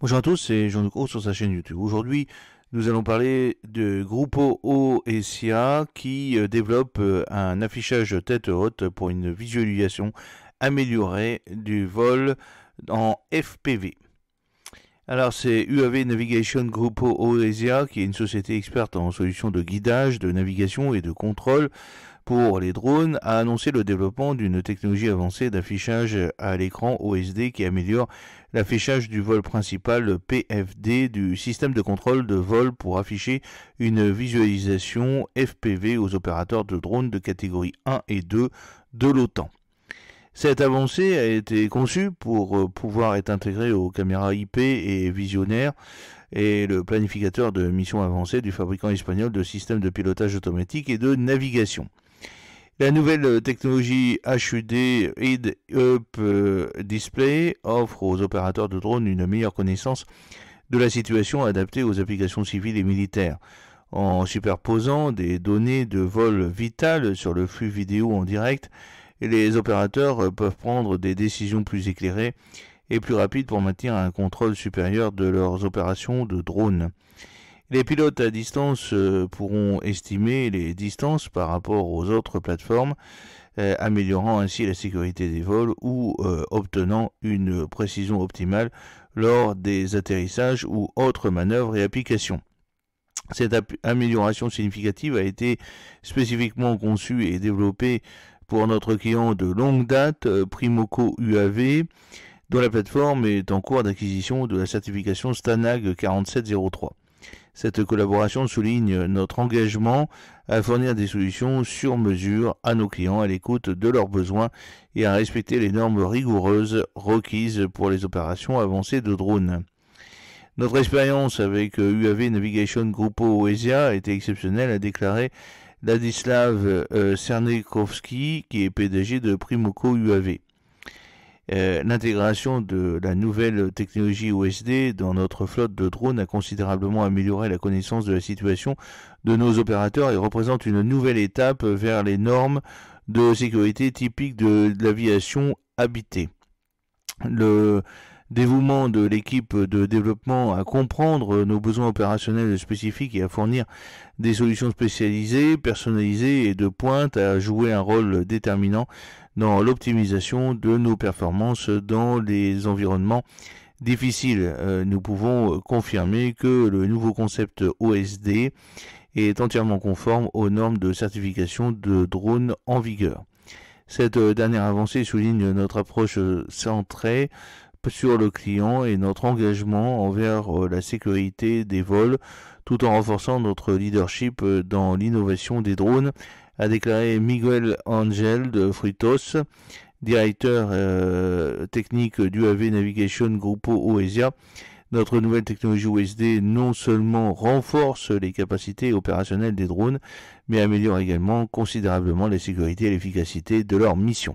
Bonjour à tous, c'est Jean-Luc sur sa chaîne YouTube. Aujourd'hui, nous allons parler de Grupo O.S.I.A. qui euh, développe euh, un affichage tête haute pour une visualisation améliorée du vol en FPV. Alors, c'est UAV Navigation Group Oesia, qui est une société experte en solutions de guidage, de navigation et de contrôle pour les drones, a annoncé le développement d'une technologie avancée d'affichage à l'écran OSD qui améliore l'affichage du vol principal PFD du système de contrôle de vol pour afficher une visualisation FPV aux opérateurs de drones de catégorie 1 et 2 de l'OTAN. Cette avancée a été conçue pour euh, pouvoir être intégrée aux caméras IP et visionnaires et le planificateur de mission avancée du fabricant espagnol de systèmes de pilotage automatique et de navigation. La nouvelle technologie HUD Head Up euh, Display offre aux opérateurs de drones une meilleure connaissance de la situation adaptée aux applications civiles et militaires. En superposant des données de vol vitales sur le flux vidéo en direct les opérateurs euh, peuvent prendre des décisions plus éclairées et plus rapides pour maintenir un contrôle supérieur de leurs opérations de drone. Les pilotes à distance euh, pourront estimer les distances par rapport aux autres plateformes, euh, améliorant ainsi la sécurité des vols ou obtenant une précision optimale lors des atterrissages ou autres manœuvres et applications. Cette amélioration significative a été spécifiquement conçue et développée pour notre client de longue date, euh, Primoco UAV, dont la plateforme est en cours d'acquisition de la certification Stanag 4703. Cette collaboration souligne notre engagement à fournir des solutions sur mesure à nos clients à l'écoute de leurs besoins et à respecter les normes rigoureuses requises pour les opérations avancées de drones. Notre expérience avec UAV euh, Navigation Grupo OESIA a été exceptionnelle, a déclaré Ladislav Cernikovsky, euh, qui est PDG de Primoco UAV. Euh, l'intégration de la nouvelle technologie OSD dans notre flotte de drones a considérablement amélioré la connaissance de la situation de nos opérateurs et représente une nouvelle étape vers les normes de sécurité typiques de, de l'aviation habitée. Le, dévouement de l'équipe de développement à comprendre nos besoins opérationnels spécifiques et à fournir des solutions spécialisées, personnalisées et de pointe à jouer un rôle déterminant dans l'optimisation de nos performances dans les environnements difficiles. Euh, nous pouvons confirmer que le nouveau concept OSD est entièrement conforme aux normes de certification de drones en vigueur. Cette euh, dernière avancée souligne notre approche euh, centrée sur le client et notre engagement envers euh, la sécurité des vols tout en renforçant notre leadership euh, dans l'innovation des drones, a déclaré Miguel Angel de Fritos, directeur euh, technique du AV Navigation Grupo Oesia. Notre nouvelle technologie OSD e non seulement renforce les capacités opérationnelles des drones, mais améliore également considérablement la sécurité et l'efficacité de leur mission.